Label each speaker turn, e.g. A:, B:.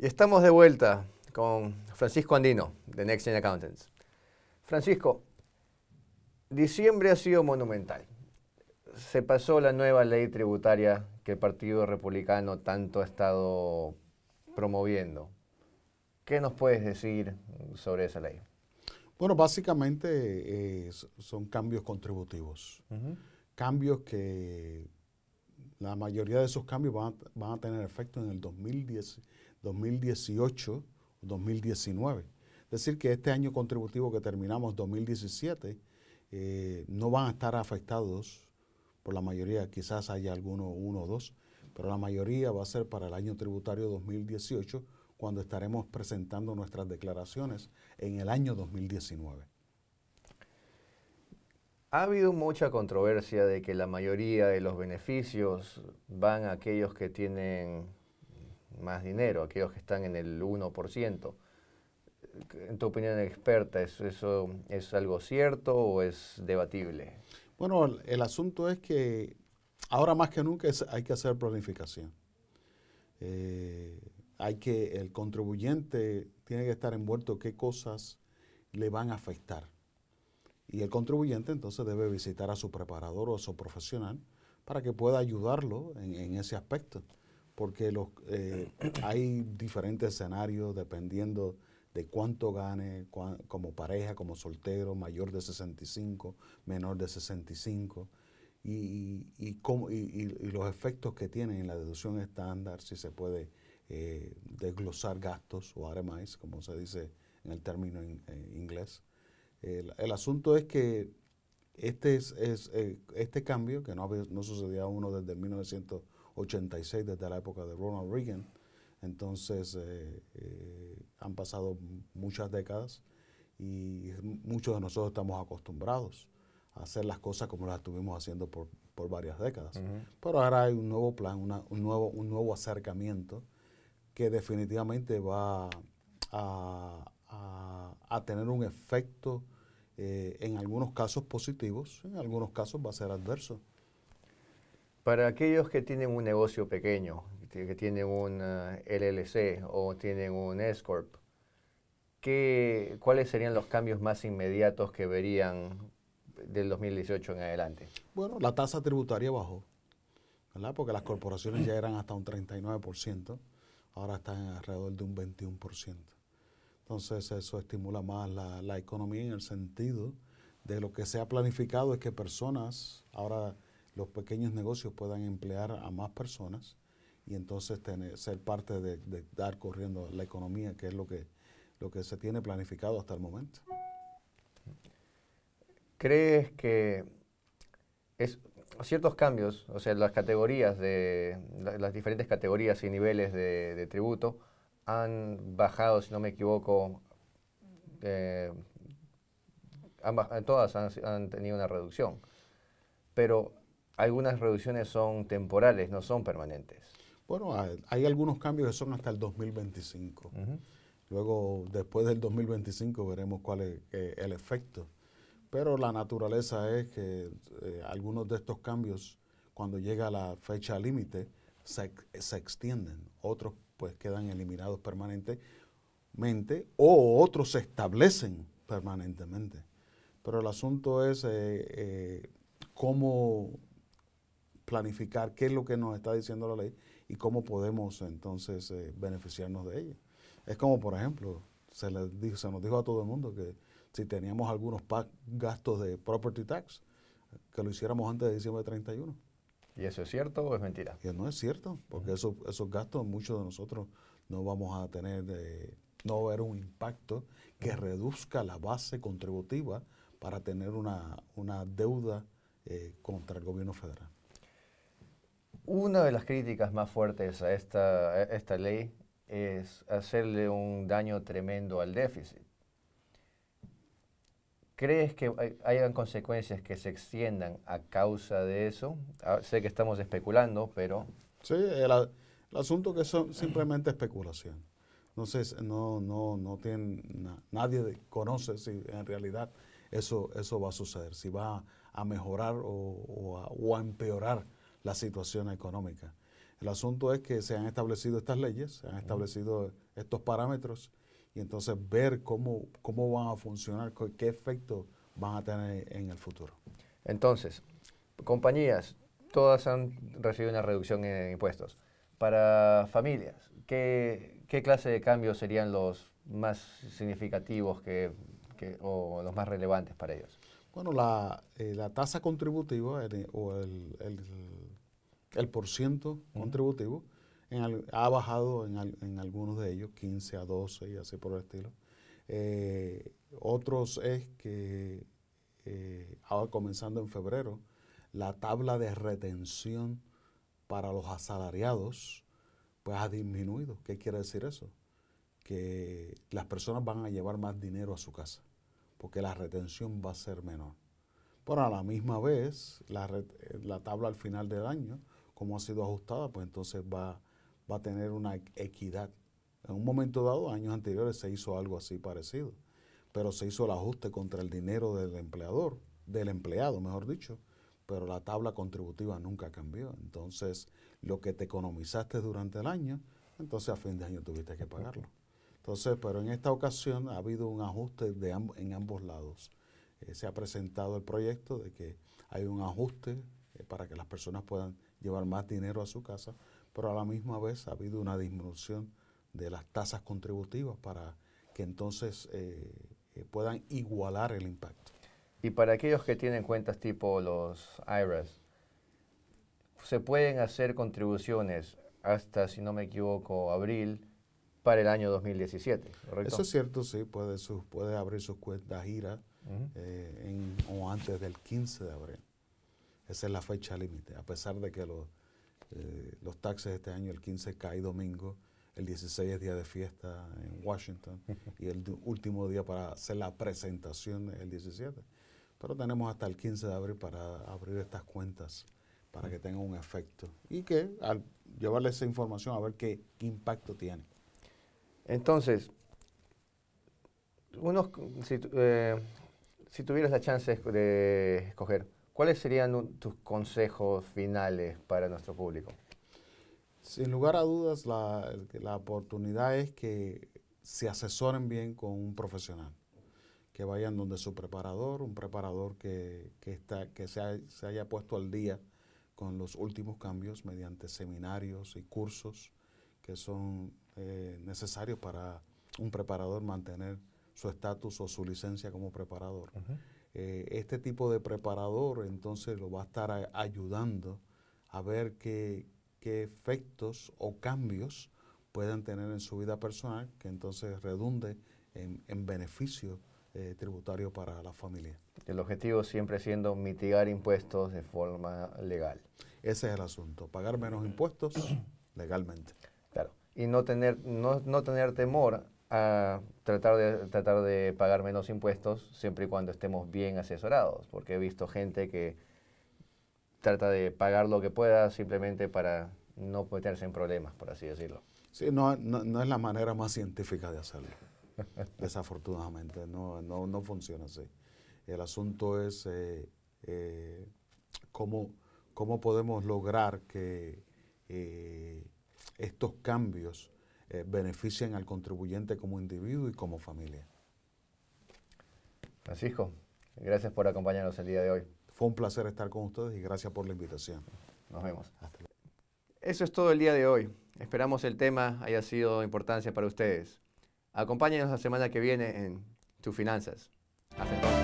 A: Y estamos de vuelta con Francisco Andino, de Next in Accountants. Francisco, diciembre ha sido monumental. Se pasó la nueva ley tributaria que el Partido Republicano tanto ha estado promoviendo. ¿Qué nos puedes decir sobre esa ley? Bueno, básicamente
B: eh, son cambios contributivos. Cambios que la mayoría de esos cambios van a, tener efecto en el 2010, 2018, 2019. Es decir, que este año contributivo que terminamos 2017 eh, no van a estar afectados por la mayoría, quizás haya alguno, uno o dos, pero la mayoría va a ser para el año tributario 2018 cuando estaremos presentando nuestras declaraciones en el año 2019.
A: Ha habido mucha controversia de que la mayoría de los beneficios van a aquellos que tienen más dinero, aquellos que están en el 1%. En tu opinión experta, ¿eso es algo cierto o es debatible?
B: Bueno, el, asunto es que ahora más que nunca hay que hacer planificación. Eh, hay que, el contribuyente tiene que estar envuelto qué cosas le van a afectar. Y el contribuyente entonces debe visitar a su preparador o a su profesional para que pueda ayudarlo en ese aspecto porque los, eh, hay diferentes escenarios dependiendo de cuánto gane como pareja, como soltero, mayor de 65, menor de 65, y, y, y, los efectos que tienen en la deducción estándar, si se puede eh, desglosar gastos o RMIs, como se dice en el término eh, inglés. El, asunto es que este, es, este cambio, que no, no sucedía uno desde 1900, 86 desde la época de Ronald Reagan. Entonces eh, eh, han pasado muchas décadas y muchos de nosotros estamos acostumbrados a hacer las cosas como las estuvimos haciendo por, por varias décadas. Pero ahora hay un nuevo plan, un, nuevo, un nuevo acercamiento que definitivamente va a, tener un efecto
A: eh, en algunos casos positivos, en algunos casos va a ser adverso. Para aquellos que tienen un negocio pequeño, que tienen un eh, LLC o tienen un S-Corp, ¿cuáles serían los cambios más inmediatos que verían del 2018 en adelante? Bueno, la tasa tributaria bajó,
B: ¿verdad? Porque las corporaciones ya eran hasta un 39%, ahora están alrededor de un 21%. Entonces eso estimula más la, la economía en el sentido de lo que se ha planificado es que personas ahora los pequeños negocios puedan emplear a más personas y entonces tener, ser parte de, dar corriendo la economía, que es lo que, lo que se tiene planificado hasta el momento.
A: ¿Crees que es, ciertos cambios, o sea, las categorías de las diferentes categorías y niveles de, tributo han bajado, si no me equivoco, eh, todas han, han, tenido una reducción. Pero algunas reducciones son temporales, no son permanentes.
B: Bueno, hay algunos cambios que son hasta el 2025. Luego, después del 2025, veremos cuál es eh, el efecto. Pero la naturaleza es que eh, algunos de estos cambios, cuando llega la fecha límite, se, extienden. Otros pues quedan eliminados permanentemente o otros se establecen permanentemente. Pero el asunto es eh, cómo planificar qué es lo que nos está diciendo la ley y cómo podemos entonces eh, beneficiarnos de ella. Es como, por ejemplo, se, le dijo, se nos dijo a todo el mundo que si teníamos algunos gastos de property tax, que lo hiciéramos antes de diciembre de 31. ¿Y eso es cierto o es mentira? no es cierto, porque esos, gastos muchos de nosotros no vamos a tener, eh, no va a haber un impacto que reduzca la base contributiva para tener una, deuda
A: eh, contra el gobierno federal. Una de las críticas más fuertes a esta, ley es hacerle un daño tremendo al déficit. ¿Crees que hayan consecuencias que se extiendan a causa de eso? Ah, sé que estamos especulando, pero... Sí,
B: el, asunto que son simplemente especulación. no, no, no tiene, nadie conoce si en realidad eso, eso va a suceder, si va a mejorar o, o a empeorar la situación económica. El asunto es que se han establecido estas leyes, se han establecido estos parámetros y entonces ver cómo, cómo van a funcionar, qué efecto
A: van a tener en el futuro. Entonces, compañías, todas han recibido una reducción en impuestos. Para familias, ¿qué, qué clase de cambios serían los más significativos que, o los más relevantes para ellos?
B: Bueno, eh, la, tasa contributiva o el, el, por ciento contributivo ha bajado en, en, algunos de ellos, 15 a 12 y así por el estilo. Eh, otros es que eh, ahora comenzando en febrero, la tabla de retención para los asalariados pues ha disminuido. ¿Qué quiere decir eso? Que las personas van a llevar más dinero a su casa porque la retención va a ser menor. Pero a la misma vez, la, tabla al final del año, como ha sido ajustada, pues entonces va, va a tener una equidad. En un momento dado, años anteriores, se hizo algo así parecido, pero se hizo el ajuste contra el dinero del empleador, del empleado, mejor dicho, pero la tabla contributiva nunca cambió. Entonces, lo que te economizaste durante el año, entonces a fin de año tuviste que pagarlo. Entonces, pero en esta ocasión ha habido un ajuste en ambos lados. Eh, se ha presentado el proyecto de que hay un ajuste eh, para que las personas puedan llevar más dinero a su casa, pero a la misma vez ha habido una disminución de las tasas contributivas para que entonces eh, puedan igualar el impacto.
A: Y para aquellos que tienen cuentas tipo los IRAs, se pueden hacer contribuciones hasta, si no me equivoco, abril para el año 2017, Eso es
B: cierto, sí, puede, puede abrir sus cuentas gira eh, en, o antes del 15 de abril. Esa es la fecha límite, a pesar de que los, eh, los taxes este año, el 15 cae domingo, el 16 es día de fiesta en Washington y el último día para hacer la presentación es el 17. Pero tenemos hasta el 15 de abril para abrir estas cuentas para que tengan un efecto y que al llevarle esa información a ver qué impacto tiene.
A: Entonces, unos, eh, si, tuvieras la chance de escoger, ¿cuáles serían tus consejos finales para nuestro público? Sin lugar a dudas, la, oportunidad es
B: que se asesoren bien con un profesional que vayan donde su preparador, un preparador que, que, se, haya puesto al día con los últimos cambios mediante seminarios y cursos que son eh, necesarios para un preparador mantener su estatus o su licencia como preparador. Eh, este tipo de preparador entonces lo va a estar ayudando a ver qué, qué efectos o cambios puedan tener en su vida personal que entonces redunde en, beneficio eh, tributario para la familia.
A: El objetivo siempre siendo mitigar impuestos de forma legal. Ese es el asunto, pagar menos impuestos legalmente y no tener, no, tener temor a tratar de, tratar de pagar menos impuestos siempre y cuando estemos bien asesorados, porque he visto gente que trata de pagar lo que pueda simplemente para no meterse en problemas, por así decirlo.
B: Sí, no, no, es la manera más científica de hacerlo, desafortunadamente, no, no, no, funciona así. El asunto es eh, eh, cómo, podemos lograr que... Eh, estos cambios eh, benefician al contribuyente como individuo y como familia. Francisco, gracias por acompañarnos el día de hoy. Fue un placer estar con ustedes y gracias por la invitación. Nos vemos.
A: Eso es todo el día de hoy. Esperamos el tema haya sido de importancia para ustedes. Acompáñenos la semana que viene en Tus Finanzas. Hasta entonces.